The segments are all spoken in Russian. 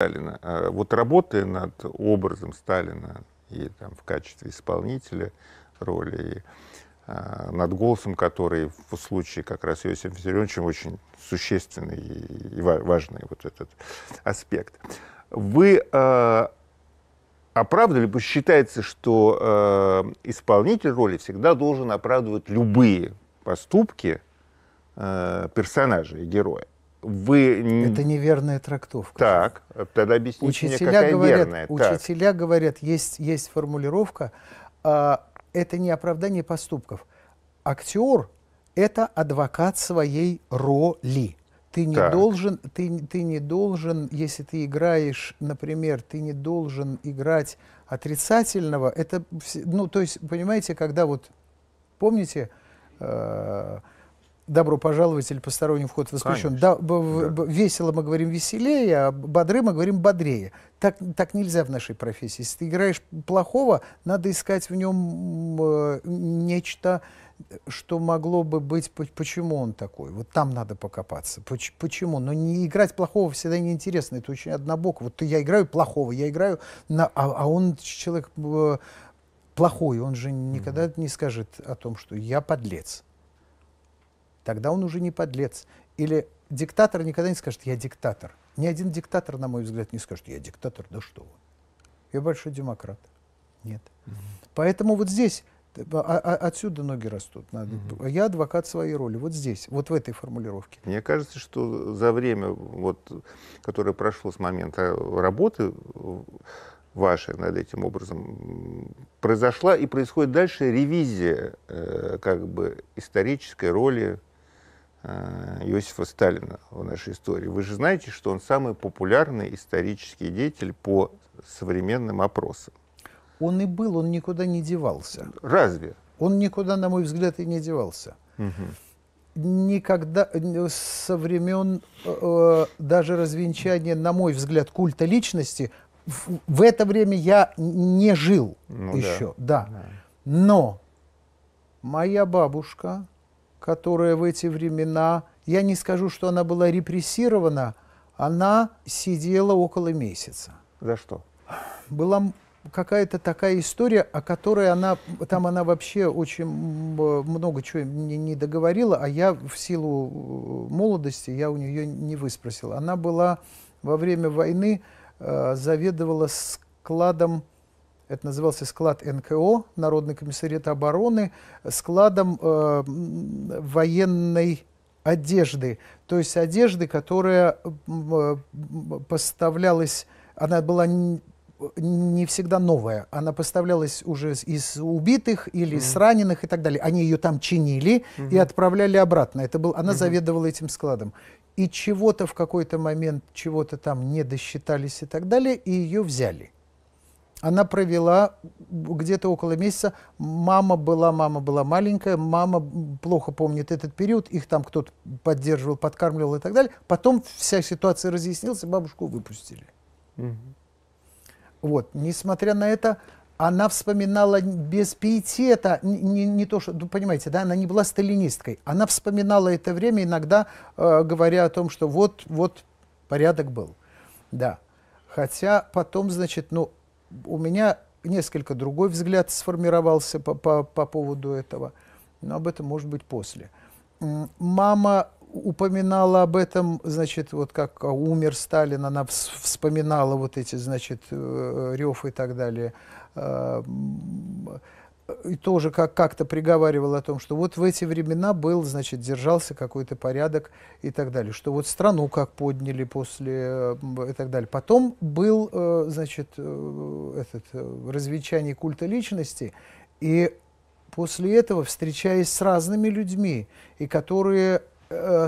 Сталина. А вот работая над образом Сталина и там, в качестве исполнителя роли, и а, над голосом, который в случае как раз Иосифа Виссарионовича очень существенный и, важный вот этот аспект. Вы а, оправдывали, считается, что э, исполнитель роли всегда должен оправдывать любые поступки э, персонажа и героя вы... Это неверная трактовка. Так, тогда объясните учителя мне, какая говорят, верная. Учителя так. говорят, есть, есть формулировка, э, это не оправдание поступков. Актер – это адвокат своей роли. Ты не должен, ты, ты не должен, если ты играешь, например, ты не должен играть отрицательного. Это, ну, то есть, понимаете, когда вот, помните, э, добро пожаловать или посторонний вход воспрещен. Да, да. Весело мы говорим веселее, а бодры мы говорим бодрее. Так, так нельзя в нашей профессии. Если ты играешь плохого, надо искать в нем э, нечто, что могло бы быть, почему он такой. Вот там надо покопаться. Почему? Но не играть плохого всегда неинтересно. Это очень однобоко. Вот я играю плохого, я играю, на, а, а он человек э, плохой. Он же никогда mm -hmm. не скажет о том, что я подлец тогда он уже не подлец. Или диктатор никогда не скажет «я диктатор». Ни один диктатор, на мой взгляд, не скажет «я диктатор, да что вы». Я большой демократ. Нет. Угу. Поэтому вот здесь, а, а, отсюда ноги растут. Надо. Угу. Я адвокат своей роли, вот здесь, вот в этой формулировке. Мне кажется, что за время, вот, которое прошло с момента работы вашей над этим образом, произошла и происходит дальше ревизия э, как бы исторической роли Э, Иосифа Сталина в нашей истории. Вы же знаете, что он самый популярный исторический деятель по современным опросам. Он и был, он никуда не девался. Разве? Он никуда, на мой взгляд, и не девался. Угу. Никогда э, со времен э, даже развенчания, на мой взгляд, культа личности в, в это время я не жил ну, еще, да. да. да. Но моя бабушка которая в эти времена, я не скажу, что она была репрессирована, она сидела около месяца. За что? Была какая-то такая история, о которой она, там она вообще очень много чего не договорила, а я в силу э, молодости, я у нее не выспросил. Она была во время войны, э, заведовала складом это назывался склад НКО, Народный комиссариат обороны, складом э, военной одежды, то есть одежды, которая э, поставлялась, она была не всегда новая. Она поставлялась уже из убитых или mm-hmm. с раненых и так далее. Они ее там чинили mm-hmm. и отправляли обратно. Это был, она mm-hmm. заведовала этим складом. И чего-то в какой-то момент, чего-то там не досчитались и так далее, и ее взяли она провела где-то около месяца. Мама была, мама была маленькая, мама плохо помнит этот период, их там кто-то поддерживал, подкармливал и так далее. Потом вся ситуация разъяснилась, бабушку выпустили. Угу. Вот, несмотря на это, она вспоминала без пиетета, не, не то что, ну, понимаете, да, она не была сталинисткой, она вспоминала это время иногда, э, говоря о том, что вот, вот порядок был, да. Хотя потом, значит, ну, у меня несколько другой взгляд сформировался по, по, по поводу этого, но об этом может быть после. Мама упоминала об этом, значит, вот как а, умер Сталин, она вспоминала вот эти, значит, э, рев и так далее. Э, и тоже как- как-то приговаривал о том, что вот в эти времена был, значит, держался какой-то порядок и так далее, что вот страну как подняли после и так далее. Потом был, э, значит, э, этот, э, развечание культа личности, и после этого, встречаясь с разными людьми, и которые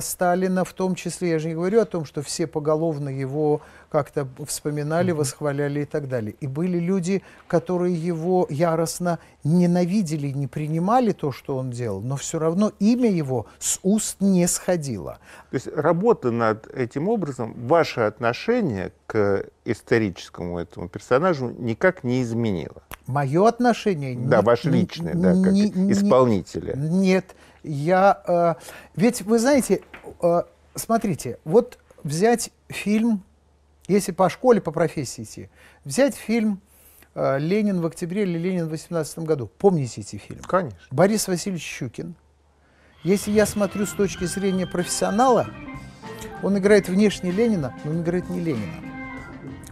Сталина в том числе, я же не говорю о том, что все поголовно его как-то вспоминали, mm-hmm. восхваляли и так далее. И были люди, которые его яростно ненавидели, не принимали то, что он делал, но все равно имя его с уст не сходило. То есть работа над этим образом, ваше отношение к историческому этому персонажу никак не изменило? Мое отношение? Да, не, ваше личное, не, да, как не, исполнителя. Нет, я... Э, ведь, вы знаете, э, смотрите, вот взять фильм если по школе, по профессии идти, взять фильм э, «Ленин в октябре» или «Ленин в 18 году». Помните эти фильмы? Конечно. Борис Васильевич Щукин. Если я смотрю с точки зрения профессионала, он играет внешне Ленина, но он играет не Ленина.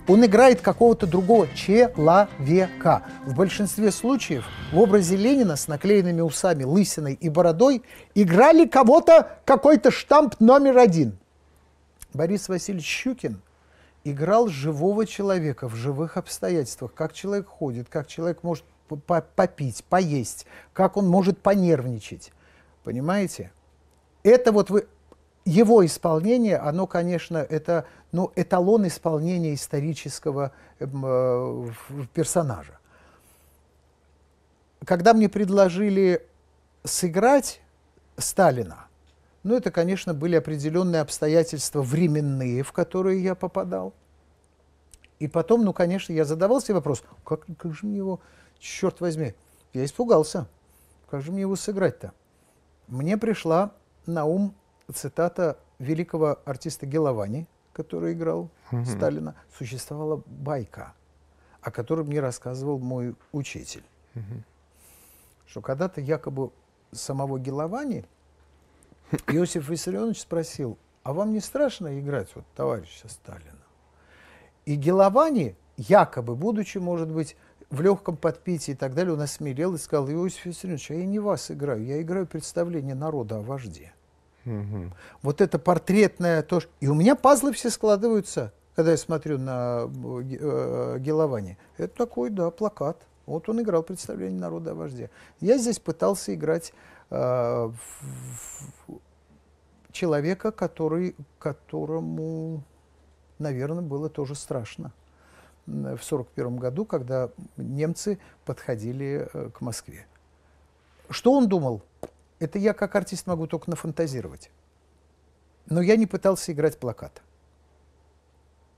Он играет какого-то другого человека. В большинстве случаев в образе Ленина с наклеенными усами, лысиной и бородой играли кого-то, какой-то штамп номер один. Борис Васильевич Щукин играл живого человека в живых обстоятельствах, как человек ходит, как человек может попить, поесть, как он может понервничать. Понимаете? Это вот вы... Его исполнение, оно, конечно, это ну, эталон исполнения исторического эм, э, персонажа. Когда мне предложили сыграть Сталина, ну это, конечно, были определенные обстоятельства временные, в которые я попадал. И потом, ну, конечно, я задавал себе вопрос, как, как же мне его, черт возьми, я испугался, как же мне его сыграть-то? Мне пришла на ум цитата великого артиста Геловани, который играл mm Сталина. Существовала байка, о которой мне рассказывал мой учитель. mm Что когда-то якобы самого Геловани Иосиф Виссарионович спросил, а вам не страшно играть вот товарища Сталина? И Геловани, якобы будучи, может быть, в легком подпитии и так далее, он осмелел и сказал, Иосиф Виссарионович, а я не вас играю, я играю представление народа о вожде. Угу. Вот это портретное тоже. И у меня пазлы все складываются, когда я смотрю на э, э, Геловани. Это такой, да, плакат. Вот он играл представление народа о вожде. Я здесь пытался играть Э, человека, который, которому, наверное, было тоже страшно в 1941 году, когда немцы подходили э, к Москве. Что он думал? Это я как артист могу только нафантазировать. Но я не пытался играть плакат.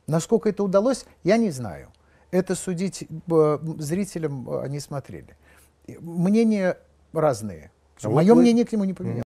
Насколько это удалось, я не знаю. Это судить э, зрителям они смотрели. Мнения разные – Мое вот мнение вы... к нему не поменялось.